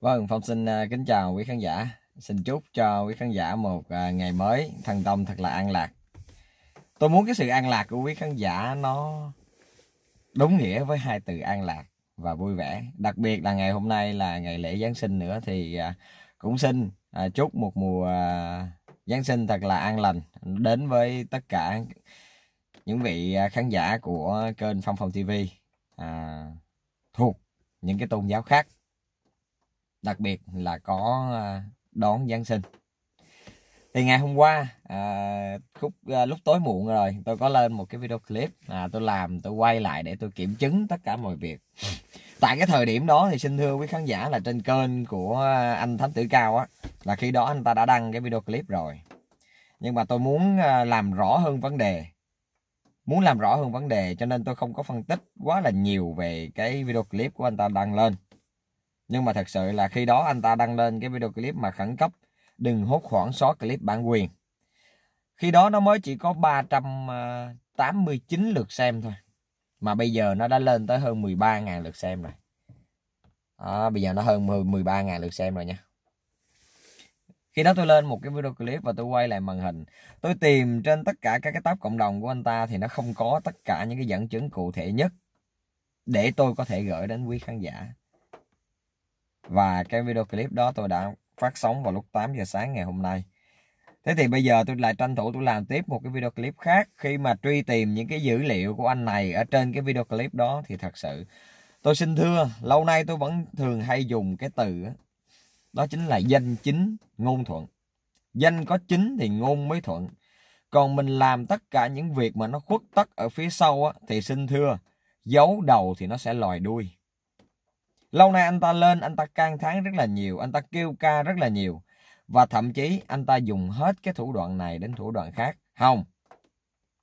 Vâng, Phong xin à, kính chào quý khán giả. Xin chúc cho quý khán giả một à, ngày mới thành tâm thật là an lạc. Tôi muốn cái sự an lạc của quý khán giả nó đúng nghĩa với hai từ an lạc và vui vẻ. Đặc biệt là ngày hôm nay là ngày lễ Giáng sinh nữa thì à, cũng xin chúc một mùa Giáng sinh thật là an lành đến với tất cả những vị khán giả của kênh Phong Phong TV à, thuộc những cái tôn giáo khác đặc biệt là có ờ, đón Giáng sinh thì ngày hôm qua à, khúc à, lúc tối muộn rồi tôi có lên một cái video clip à, tôi làm tôi quay lại để tôi kiểm chứng tất cả mọi việc tại cái thời điểm đó thì xin thưa quý khán giả là trên kênh của anh thám tử cao á là khi đó anh ta đã đăng cái video clip rồi nhưng mà tôi muốn à, làm rõ hơn vấn đề muốn làm rõ hơn vấn đề cho nên tôi không có phân tích quá là nhiều về cái video clip của anh ta đăng lên nhưng mà thật sự là khi đó anh ta đăng lên cái video clip mà khẩn cấp đừng hốt khoảng xóa clip bản quyền khi đó nó mới chỉ có 389 lượt xem thôi mà bây giờ nó đã lên tới hơn 13.000 lượt xem rồi à, bây giờ nó hơn 13.000 lượt xem rồi nha khi đó tôi lên một cái video clip và tôi quay lại màn hình tôi tìm trên tất cả các cái tab cộng đồng của anh ta thì nó không có tất cả những cái dẫn chứng cụ thể nhất để tôi có thể gửi đến quý khán giả và cái video clip đó tôi đã phát sóng vào lúc 8 giờ sáng ngày hôm nay thế thì bây giờ tôi lại tranh thủ tôi làm tiếp một cái video clip khác khi mà truy tìm những cái dữ liệu của anh này ở trên cái video clip đó thì thật sự tôi xin thưa lâu nay tôi vẫn thường hay dùng cái từ đó, đó chính là danh chính ngôn thuận danh có chính thì ngôn mới thuận còn mình làm tất cả những việc mà nó khuất tất ở phía sau á, thì xin thưa giấu đầu thì nó sẽ lòi đuôi lâu nay anh ta lên anh ta can tháng rất là nhiều anh ta kêu ca rất là nhiều và thậm chí anh ta dùng hết cái thủ đoạn này đến thủ đoạn khác không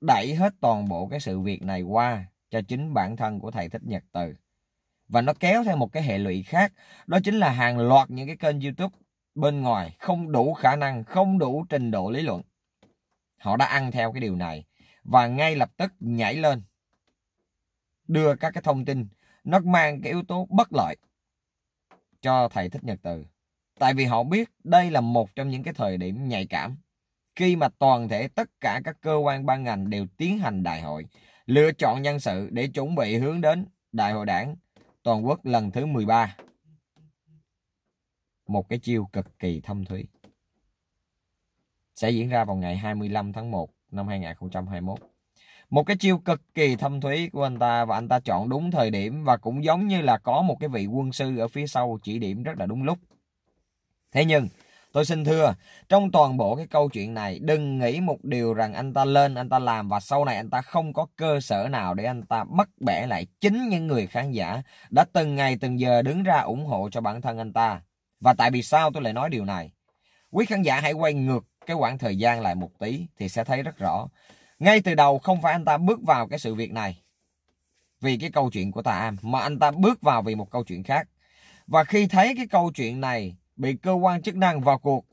đẩy hết toàn bộ cái sự việc này qua cho chính bản thân của thầy thích nhật từ và nó kéo theo một cái hệ lụy khác đó chính là hàng loạt những cái kênh youtube bên ngoài không đủ khả năng không đủ trình độ lý luận họ đã ăn theo cái điều này và ngay lập tức nhảy lên đưa các cái thông tin nó mang cái yếu tố bất lợi cho thầy thích nhật từ tại vì họ biết đây là một trong những cái thời điểm nhạy cảm khi mà toàn thể tất cả các cơ quan ban ngành đều tiến hành đại hội lựa chọn nhân sự để chuẩn bị hướng đến đại hội đảng toàn quốc lần thứ 13 một cái chiêu cực kỳ thâm thúy sẽ diễn ra vào ngày 25 tháng 1 năm 2021 một cái chiêu cực kỳ thâm thúy của anh ta và anh ta chọn đúng thời điểm và cũng giống như là có một cái vị quân sư ở phía sau chỉ điểm rất là đúng lúc thế nhưng Tôi xin thưa, trong toàn bộ cái câu chuyện này, đừng nghĩ một điều rằng anh ta lên, anh ta làm và sau này anh ta không có cơ sở nào để anh ta bắt bẻ lại chính những người khán giả đã từng ngày từng giờ đứng ra ủng hộ cho bản thân anh ta. Và tại vì sao tôi lại nói điều này? Quý khán giả hãy quay ngược cái khoảng thời gian lại một tí thì sẽ thấy rất rõ ngay từ đầu không phải anh ta bước vào cái sự việc này vì cái câu chuyện của tà am mà anh ta bước vào vì một câu chuyện khác và khi thấy cái câu chuyện này bị cơ quan chức năng vào cuộc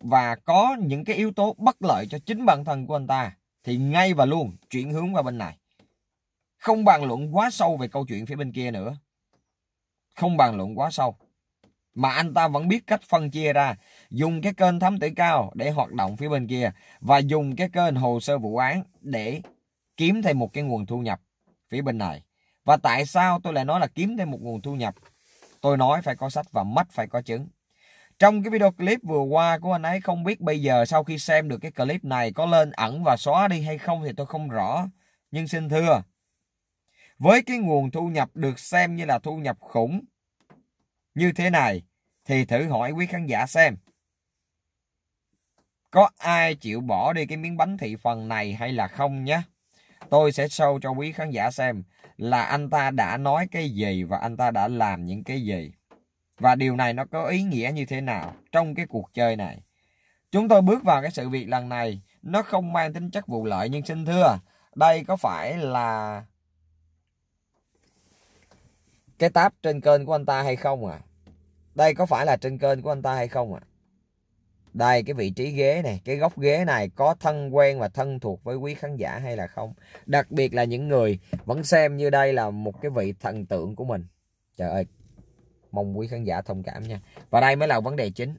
và có những cái yếu tố bất lợi cho chính bản thân của anh ta thì ngay và luôn chuyển hướng qua bên này không bàn luận quá sâu về câu chuyện phía bên kia nữa không bàn luận quá sâu mà anh ta vẫn biết cách phân chia ra dùng cái kênh thám tử cao để hoạt động phía bên kia và dùng cái kênh hồ sơ vụ án để kiếm thêm một cái nguồn thu nhập phía bên này và tại sao tôi lại nói là kiếm thêm một nguồn thu nhập tôi nói phải có sách và mắt phải có chứng trong cái video clip vừa qua của anh ấy không biết bây giờ sau khi xem được cái clip này có lên ẩn và xóa đi hay không thì tôi không rõ nhưng xin thưa với cái nguồn thu nhập được xem như là thu nhập khủng như thế này thì thử hỏi quý khán giả xem có ai chịu bỏ đi cái miếng bánh thị phần này hay là không nhé tôi sẽ show cho quý khán giả xem là anh ta đã nói cái gì và anh ta đã làm những cái gì và điều này nó có ý nghĩa như thế nào trong cái cuộc chơi này chúng tôi bước vào cái sự việc lần này nó không mang tính chất vụ lợi nhưng xin thưa đây có phải là cái tab trên kênh của anh ta hay không à đây có phải là trên kênh của anh ta hay không à đây cái vị trí ghế này cái góc ghế này có thân quen và thân thuộc với quý khán giả hay là không đặc biệt là những người vẫn xem như đây là một cái vị thần tượng của mình trời ơi mong quý khán giả thông cảm nha và đây mới là vấn đề chính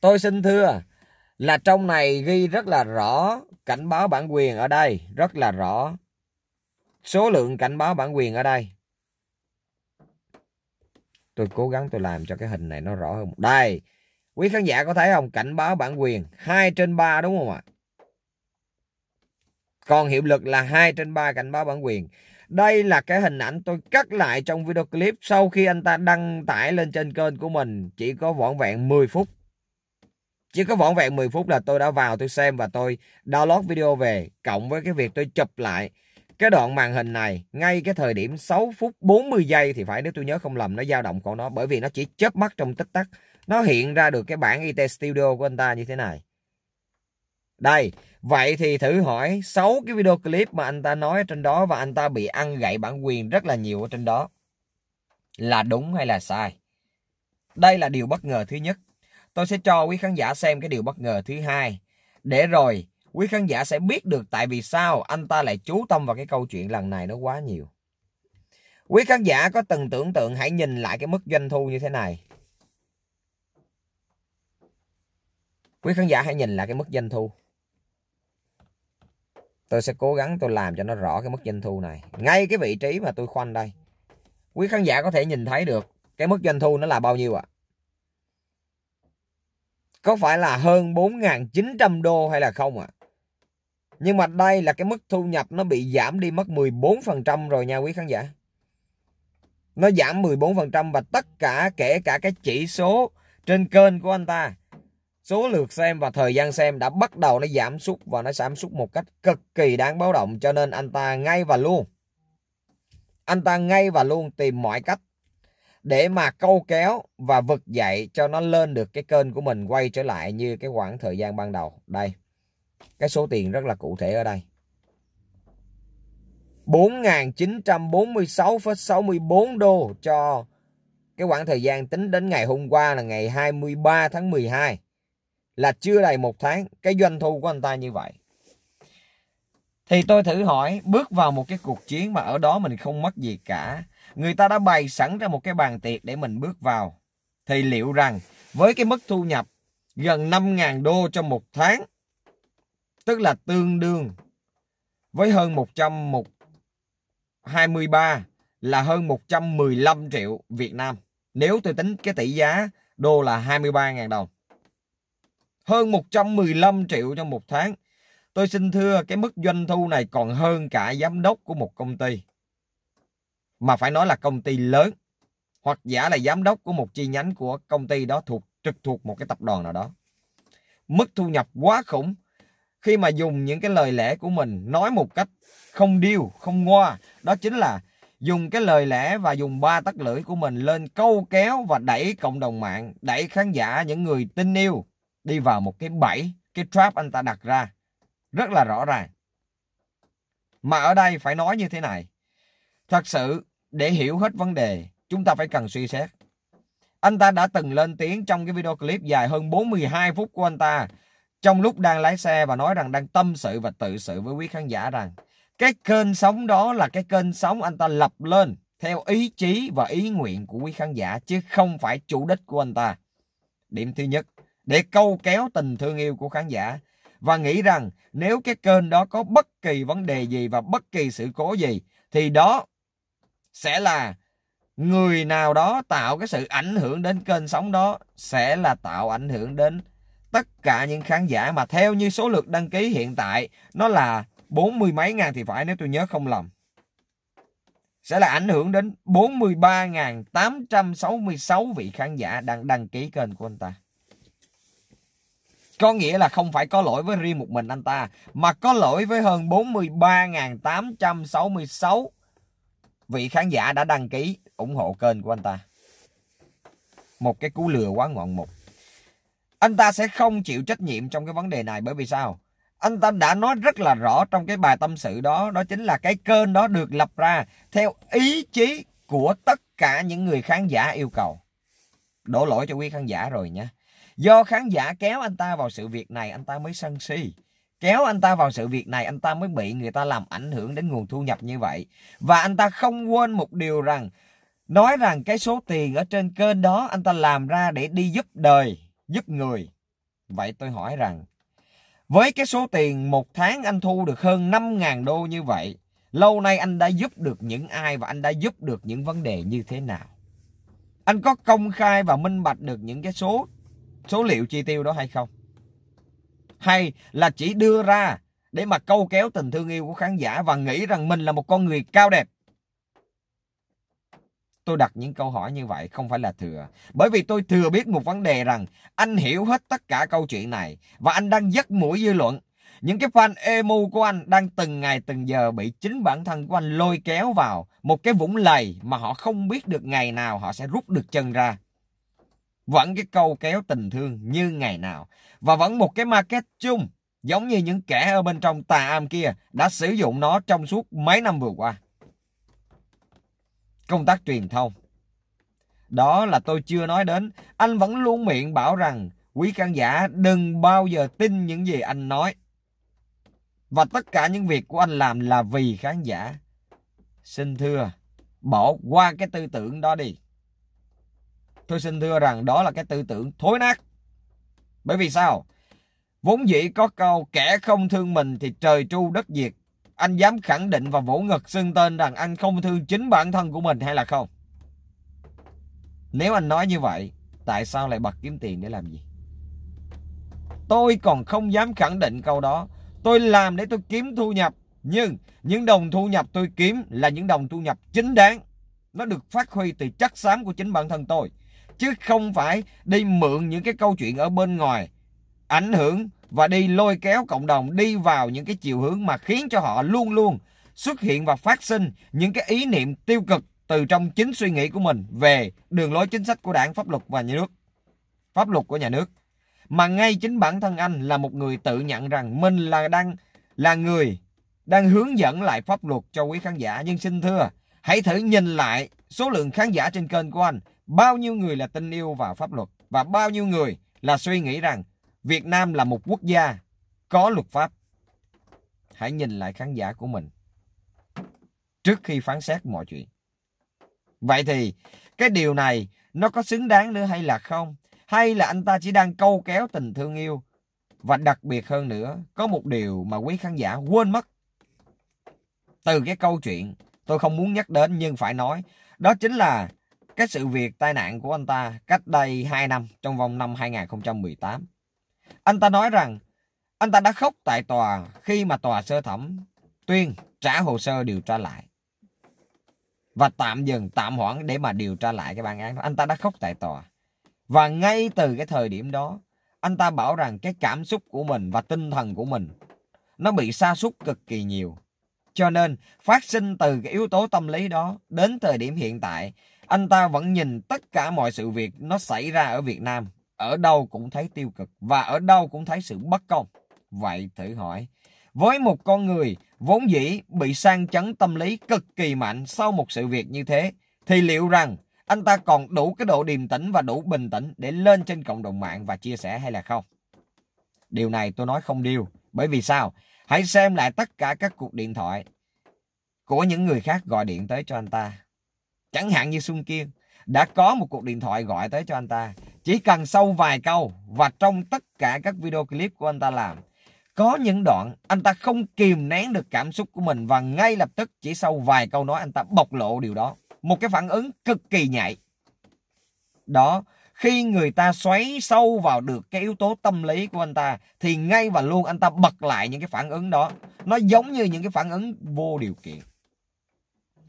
tôi xin thưa là trong này ghi rất là rõ cảnh báo bản quyền ở đây rất là rõ số lượng cảnh báo bản quyền ở đây tôi cố gắng tôi làm cho cái hình này nó rõ hơn đây quý khán giả có thấy không cảnh báo bản quyền 2 trên 3 đúng không ạ còn hiệu lực là 2 trên 3 cảnh báo bản quyền đây là cái hình ảnh tôi cắt lại trong video clip sau khi anh ta đăng tải lên trên kênh của mình chỉ có vỏn vẹn 10 phút chỉ có vỏn vẹn 10 phút là tôi đã vào tôi xem và tôi download video về cộng với cái việc tôi chụp lại cái đoạn màn hình này ngay cái thời điểm 6 phút 40 giây thì phải nếu tôi nhớ không lầm nó dao động của nó bởi vì nó chỉ chớp mắt trong tích tắc nó hiện ra được cái bản IT Studio của anh ta như thế này đây vậy thì thử hỏi 6 cái video clip mà anh ta nói trên đó và anh ta bị ăn gậy bản quyền rất là nhiều ở trên đó là đúng hay là sai đây là điều bất ngờ thứ nhất tôi sẽ cho quý khán giả xem cái điều bất ngờ thứ hai để rồi quý khán giả sẽ biết được tại vì sao anh ta lại chú tâm vào cái câu chuyện lần này nó quá nhiều. Quý khán giả có từng tưởng tượng hãy nhìn lại cái mức doanh thu như thế này. Quý khán giả hãy nhìn lại cái mức doanh thu. Tôi sẽ cố gắng tôi làm cho nó rõ cái mức doanh thu này. Ngay cái vị trí mà tôi khoanh đây. Quý khán giả có thể nhìn thấy được cái mức doanh thu nó là bao nhiêu ạ? À? Có phải là hơn 4.900 đô hay là không ạ? À? Nhưng mà đây là cái mức thu nhập nó bị giảm đi mất 14% rồi nha quý khán giả. Nó giảm 14% và tất cả kể cả cái chỉ số trên kênh của anh ta số lượt xem và thời gian xem đã bắt đầu nó giảm sút và nó giảm sút một cách cực kỳ đáng báo động cho nên anh ta ngay và luôn anh ta ngay và luôn tìm mọi cách để mà câu kéo và vực dậy cho nó lên được cái kênh của mình quay trở lại như cái khoảng thời gian ban đầu đây cái số tiền rất là cụ thể ở đây 4.946,64 đô cho cái khoảng thời gian tính đến ngày hôm qua là ngày 23 tháng 12 là chưa đầy một tháng cái doanh thu của anh ta như vậy thì tôi thử hỏi bước vào một cái cuộc chiến mà ở đó mình không mất gì cả người ta đã bày sẵn ra một cái bàn tiệc để mình bước vào thì liệu rằng với cái mức thu nhập gần 5.000 đô trong một tháng tức là tương đương với hơn 123 là hơn 115 triệu Việt Nam. Nếu tôi tính cái tỷ giá đô là 23.000 đồng. Hơn 115 triệu trong một tháng. Tôi xin thưa cái mức doanh thu này còn hơn cả giám đốc của một công ty. Mà phải nói là công ty lớn. Hoặc giả là giám đốc của một chi nhánh của công ty đó thuộc trực thuộc một cái tập đoàn nào đó. Mức thu nhập quá khủng khi mà dùng những cái lời lẽ của mình nói một cách không điêu không ngoa đó chính là dùng cái lời lẽ và dùng ba tắc lưỡi của mình lên câu kéo và đẩy cộng đồng mạng đẩy khán giả những người tin yêu đi vào một cái bẫy cái trap anh ta đặt ra rất là rõ ràng mà ở đây phải nói như thế này thật sự để hiểu hết vấn đề chúng ta phải cần suy xét anh ta đã từng lên tiếng trong cái video clip dài hơn 42 phút của anh ta trong lúc đang lái xe và nói rằng đang tâm sự và tự sự với quý khán giả rằng cái kênh sóng đó là cái kênh sóng anh ta lập lên theo ý chí và ý nguyện của quý khán giả chứ không phải chủ đích của anh ta. Điểm thứ nhất, để câu kéo tình thương yêu của khán giả và nghĩ rằng nếu cái kênh đó có bất kỳ vấn đề gì và bất kỳ sự cố gì thì đó sẽ là người nào đó tạo cái sự ảnh hưởng đến kênh sóng đó sẽ là tạo ảnh hưởng đến tất cả những khán giả mà theo như số lượt đăng ký hiện tại nó là bốn mươi mấy ngàn thì phải nếu tôi nhớ không lầm sẽ là ảnh hưởng đến 43.866 vị khán giả đang đăng ký kênh của anh ta. Có nghĩa là không phải có lỗi với riêng một mình anh ta, mà có lỗi với hơn 43.866 vị khán giả đã đăng ký ủng hộ kênh của anh ta. Một cái cú lừa quá ngọn mục anh ta sẽ không chịu trách nhiệm trong cái vấn đề này bởi vì sao anh ta đã nói rất là rõ trong cái bài tâm sự đó đó chính là cái kênh đó được lập ra theo ý chí của tất cả những người khán giả yêu cầu đổ lỗi cho quý khán giả rồi nha do khán giả kéo anh ta vào sự việc này anh ta mới sân si kéo anh ta vào sự việc này anh ta mới bị người ta làm ảnh hưởng đến nguồn thu nhập như vậy và anh ta không quên một điều rằng nói rằng cái số tiền ở trên kênh đó anh ta làm ra để đi giúp đời giúp người. Vậy tôi hỏi rằng, với cái số tiền một tháng anh thu được hơn 5.000 đô như vậy, lâu nay anh đã giúp được những ai và anh đã giúp được những vấn đề như thế nào? Anh có công khai và minh bạch được những cái số số liệu chi tiêu đó hay không? Hay là chỉ đưa ra để mà câu kéo tình thương yêu của khán giả và nghĩ rằng mình là một con người cao đẹp Tôi đặt những câu hỏi như vậy không phải là thừa, bởi vì tôi thừa biết một vấn đề rằng anh hiểu hết tất cả câu chuyện này và anh đang dắt mũi dư luận. Những cái fan emu của anh đang từng ngày từng giờ bị chính bản thân của anh lôi kéo vào một cái vũng lầy mà họ không biết được ngày nào họ sẽ rút được chân ra. Vẫn cái câu kéo tình thương như ngày nào và vẫn một cái market chung giống như những kẻ ở bên trong tà am kia đã sử dụng nó trong suốt mấy năm vừa qua công tác truyền thông. Đó là tôi chưa nói đến, anh vẫn luôn miệng bảo rằng quý khán giả đừng bao giờ tin những gì anh nói. Và tất cả những việc của anh làm là vì khán giả. Xin thưa, bỏ qua cái tư tưởng đó đi. Tôi xin thưa rằng đó là cái tư tưởng thối nát. Bởi vì sao? Vốn dĩ có câu kẻ không thương mình thì trời tru đất diệt anh dám khẳng định và vỗ ngực xưng tên rằng anh không thương chính bản thân của mình hay là không? Nếu anh nói như vậy, tại sao lại bật kiếm tiền để làm gì? Tôi còn không dám khẳng định câu đó. Tôi làm để tôi kiếm thu nhập, nhưng những đồng thu nhập tôi kiếm là những đồng thu nhập chính đáng. Nó được phát huy từ chất xám của chính bản thân tôi, chứ không phải đi mượn những cái câu chuyện ở bên ngoài ảnh hưởng và đi lôi kéo cộng đồng đi vào những cái chiều hướng mà khiến cho họ luôn luôn xuất hiện và phát sinh những cái ý niệm tiêu cực từ trong chính suy nghĩ của mình về đường lối chính sách của đảng pháp luật và nhà nước pháp luật của nhà nước mà ngay chính bản thân anh là một người tự nhận rằng mình là đang là người đang hướng dẫn lại pháp luật cho quý khán giả nhưng xin thưa hãy thử nhìn lại số lượng khán giả trên kênh của anh bao nhiêu người là tin yêu và pháp luật và bao nhiêu người là suy nghĩ rằng Việt Nam là một quốc gia có luật pháp. Hãy nhìn lại khán giả của mình trước khi phán xét mọi chuyện. Vậy thì cái điều này nó có xứng đáng nữa hay là không? Hay là anh ta chỉ đang câu kéo tình thương yêu? Và đặc biệt hơn nữa, có một điều mà quý khán giả quên mất. Từ cái câu chuyện tôi không muốn nhắc đến nhưng phải nói, đó chính là cái sự việc tai nạn của anh ta cách đây 2 năm trong vòng năm 2018. Anh ta nói rằng anh ta đã khóc tại tòa khi mà tòa sơ thẩm tuyên trả hồ sơ điều tra lại và tạm dừng tạm hoãn để mà điều tra lại cái bản án anh ta đã khóc tại tòa và ngay từ cái thời điểm đó anh ta bảo rằng cái cảm xúc của mình và tinh thần của mình nó bị sa sút cực kỳ nhiều cho nên phát sinh từ cái yếu tố tâm lý đó đến thời điểm hiện tại anh ta vẫn nhìn tất cả mọi sự việc nó xảy ra ở việt nam ở đâu cũng thấy tiêu cực và ở đâu cũng thấy sự bất công. Vậy thử hỏi, với một con người vốn dĩ bị sang chấn tâm lý cực kỳ mạnh sau một sự việc như thế, thì liệu rằng anh ta còn đủ cái độ điềm tĩnh và đủ bình tĩnh để lên trên cộng đồng mạng và chia sẻ hay là không? Điều này tôi nói không điều, bởi vì sao? Hãy xem lại tất cả các cuộc điện thoại của những người khác gọi điện tới cho anh ta. Chẳng hạn như Xuân Kiên, đã có một cuộc điện thoại gọi tới cho anh ta. Chỉ cần sau vài câu và trong tất cả các video clip của anh ta làm, có những đoạn anh ta không kìm nén được cảm xúc của mình và ngay lập tức chỉ sau vài câu nói anh ta bộc lộ điều đó. Một cái phản ứng cực kỳ nhạy. Đó, khi người ta xoáy sâu vào được cái yếu tố tâm lý của anh ta thì ngay và luôn anh ta bật lại những cái phản ứng đó. Nó giống như những cái phản ứng vô điều kiện.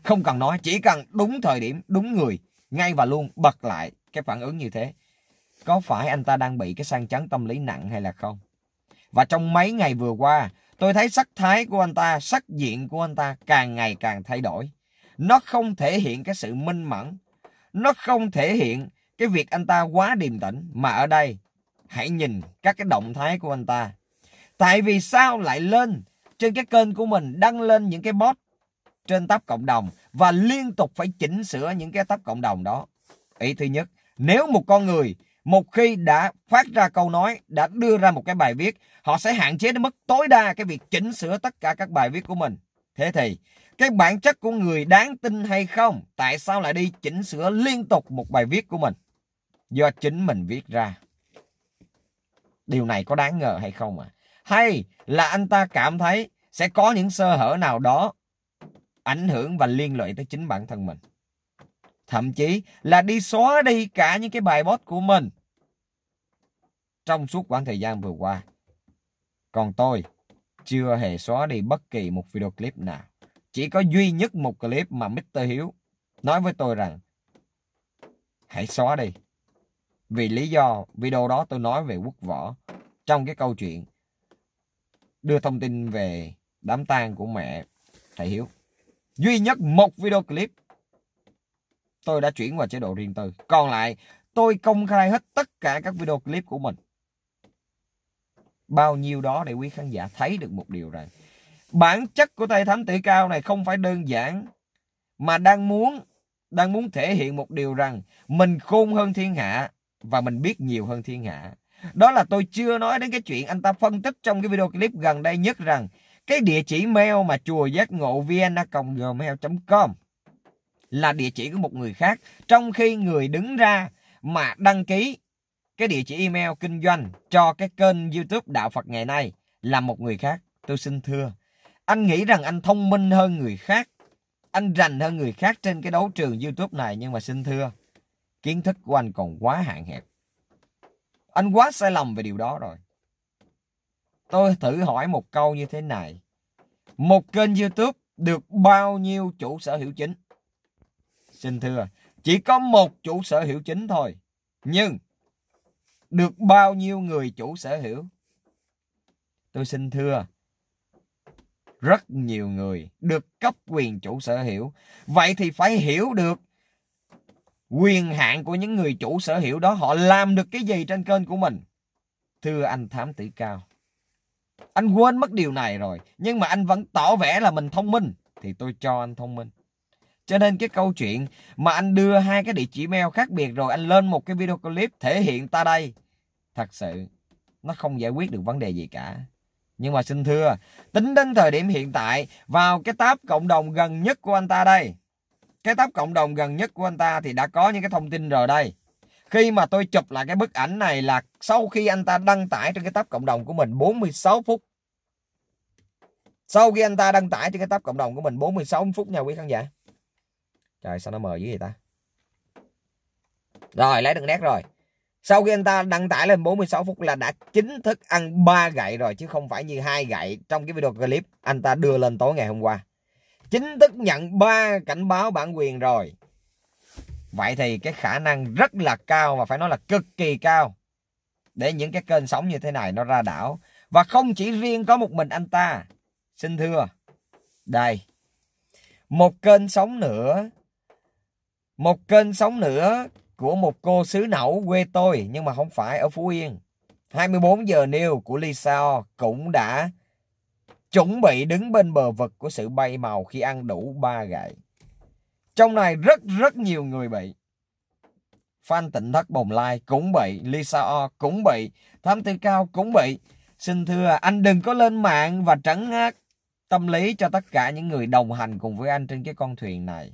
Không cần nói, chỉ cần đúng thời điểm, đúng người ngay và luôn bật lại cái phản ứng như thế có phải anh ta đang bị cái sang chấn tâm lý nặng hay là không và trong mấy ngày vừa qua tôi thấy sắc thái của anh ta sắc diện của anh ta càng ngày càng thay đổi nó không thể hiện cái sự minh mẫn nó không thể hiện cái việc anh ta quá điềm tĩnh mà ở đây hãy nhìn các cái động thái của anh ta tại vì sao lại lên trên cái kênh của mình đăng lên những cái bot trên tab cộng đồng và liên tục phải chỉnh sửa những cái tấp cộng đồng đó. Ý thứ nhất, nếu một con người một khi đã phát ra câu nói, đã đưa ra một cái bài viết, họ sẽ hạn chế đến mức tối đa cái việc chỉnh sửa tất cả các bài viết của mình. Thế thì, cái bản chất của người đáng tin hay không, tại sao lại đi chỉnh sửa liên tục một bài viết của mình? Do chính mình viết ra. Điều này có đáng ngờ hay không ạ? À? Hay là anh ta cảm thấy sẽ có những sơ hở nào đó ảnh hưởng và liên lụy tới chính bản thân mình thậm chí là đi xóa đi cả những cái bài post của mình trong suốt khoảng thời gian vừa qua còn tôi chưa hề xóa đi bất kỳ một video clip nào chỉ có duy nhất một clip mà Mr. Hiếu nói với tôi rằng hãy xóa đi vì lý do video đó tôi nói về quốc võ trong cái câu chuyện đưa thông tin về đám tang của mẹ thầy Hiếu duy nhất một video clip tôi đã chuyển vào chế độ riêng tư. Còn lại tôi công khai hết tất cả các video clip của mình. Bao nhiêu đó để quý khán giả thấy được một điều rằng bản chất của tay thánh tỷ cao này không phải đơn giản mà đang muốn đang muốn thể hiện một điều rằng mình khôn hơn thiên hạ và mình biết nhiều hơn thiên hạ. Đó là tôi chưa nói đến cái chuyện anh ta phân tích trong cái video clip gần đây nhất rằng cái địa chỉ mail mà chùa giác ngộ vn.gmail.com là địa chỉ của một người khác trong khi người đứng ra mà đăng ký cái địa chỉ email kinh doanh cho cái kênh youtube đạo phật ngày nay là một người khác tôi xin thưa anh nghĩ rằng anh thông minh hơn người khác anh rành hơn người khác trên cái đấu trường youtube này nhưng mà xin thưa kiến thức của anh còn quá hạn hẹp anh quá sai lầm về điều đó rồi tôi thử hỏi một câu như thế này một kênh youtube được bao nhiêu chủ sở hữu chính xin thưa chỉ có một chủ sở hữu chính thôi nhưng được bao nhiêu người chủ sở hữu tôi xin thưa rất nhiều người được cấp quyền chủ sở hữu vậy thì phải hiểu được quyền hạn của những người chủ sở hữu đó họ làm được cái gì trên kênh của mình thưa anh thám tử cao anh quên mất điều này rồi nhưng mà anh vẫn tỏ vẻ là mình thông minh thì tôi cho anh thông minh cho nên cái câu chuyện mà anh đưa hai cái địa chỉ mail khác biệt rồi anh lên một cái video clip thể hiện ta đây thật sự nó không giải quyết được vấn đề gì cả nhưng mà xin thưa tính đến thời điểm hiện tại vào cái tab cộng đồng gần nhất của anh ta đây cái tab cộng đồng gần nhất của anh ta thì đã có những cái thông tin rồi đây khi mà tôi chụp lại cái bức ảnh này là sau khi anh ta đăng tải trên cái tab cộng đồng của mình 46 phút. Sau khi anh ta đăng tải trên cái tab cộng đồng của mình 46 phút nha quý khán giả. Trời sao nó mờ dữ vậy ta? Rồi lấy được nét rồi. Sau khi anh ta đăng tải lên 46 phút là đã chính thức ăn ba gậy rồi chứ không phải như hai gậy trong cái video clip anh ta đưa lên tối ngày hôm qua. Chính thức nhận ba cảnh báo bản quyền rồi. Vậy thì cái khả năng rất là cao và phải nói là cực kỳ cao để những cái kênh sóng như thế này nó ra đảo. Và không chỉ riêng có một mình anh ta. Xin thưa, đây, một kênh sóng nữa, một kênh sóng nữa của một cô xứ nẩu quê tôi nhưng mà không phải ở Phú Yên. 24 giờ nêu của Lisa cũng đã chuẩn bị đứng bên bờ vực của sự bay màu khi ăn đủ ba gậy. Trong này rất rất nhiều người bị. Phan Tịnh Thất Bồng Lai cũng bị, Lisa O cũng bị, Thám Tư Cao cũng bị. Xin thưa anh đừng có lên mạng và trấn ác tâm lý cho tất cả những người đồng hành cùng với anh trên cái con thuyền này.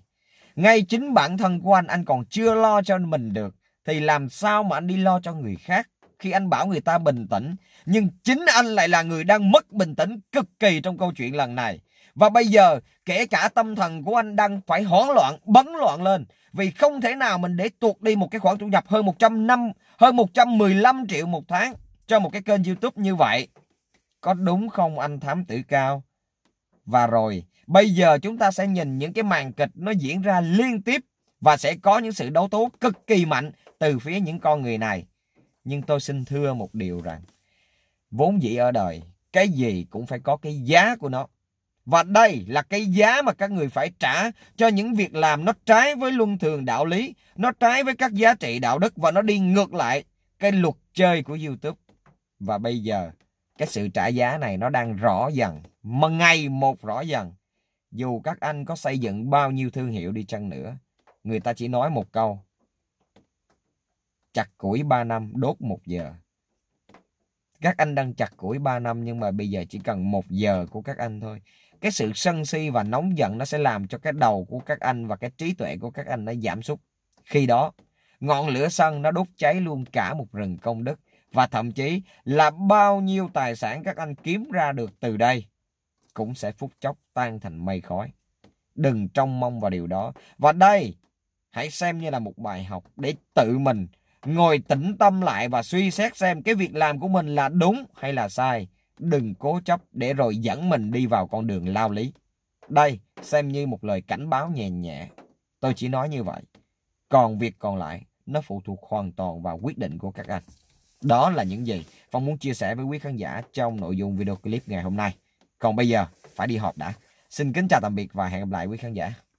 Ngay chính bản thân của anh anh còn chưa lo cho mình được thì làm sao mà anh đi lo cho người khác khi anh bảo người ta bình tĩnh nhưng chính anh lại là người đang mất bình tĩnh cực kỳ trong câu chuyện lần này và bây giờ kể cả tâm thần của anh đang phải hỗn loạn, bấn loạn lên. Vì không thể nào mình để tuột đi một cái khoản thu nhập hơn năm hơn 115 triệu một tháng cho một cái kênh YouTube như vậy. Có đúng không anh Thám Tử Cao? Và rồi, bây giờ chúng ta sẽ nhìn những cái màn kịch nó diễn ra liên tiếp và sẽ có những sự đấu tố cực kỳ mạnh từ phía những con người này. Nhưng tôi xin thưa một điều rằng, vốn dĩ ở đời, cái gì cũng phải có cái giá của nó. Và đây là cái giá mà các người phải trả cho những việc làm nó trái với luân thường đạo lý, nó trái với các giá trị đạo đức và nó đi ngược lại cái luật chơi của YouTube. Và bây giờ cái sự trả giá này nó đang rõ dần, mà ngày một rõ dần. Dù các anh có xây dựng bao nhiêu thương hiệu đi chăng nữa, người ta chỉ nói một câu. Chặt củi 3 năm, đốt 1 giờ. Các anh đang chặt củi 3 năm nhưng mà bây giờ chỉ cần 1 giờ của các anh thôi cái sự sân si và nóng giận nó sẽ làm cho cái đầu của các anh và cái trí tuệ của các anh nó giảm sút khi đó ngọn lửa sân nó đốt cháy luôn cả một rừng công đức và thậm chí là bao nhiêu tài sản các anh kiếm ra được từ đây cũng sẽ phút chốc tan thành mây khói đừng trông mong vào điều đó và đây hãy xem như là một bài học để tự mình ngồi tĩnh tâm lại và suy xét xem cái việc làm của mình là đúng hay là sai đừng cố chấp để rồi dẫn mình đi vào con đường lao lý. Đây, xem như một lời cảnh báo nhẹ nhẹ. Tôi chỉ nói như vậy. Còn việc còn lại, nó phụ thuộc hoàn toàn vào quyết định của các anh. Đó là những gì Phong muốn chia sẻ với quý khán giả trong nội dung video clip ngày hôm nay. Còn bây giờ, phải đi họp đã. Xin kính chào tạm biệt và hẹn gặp lại quý khán giả.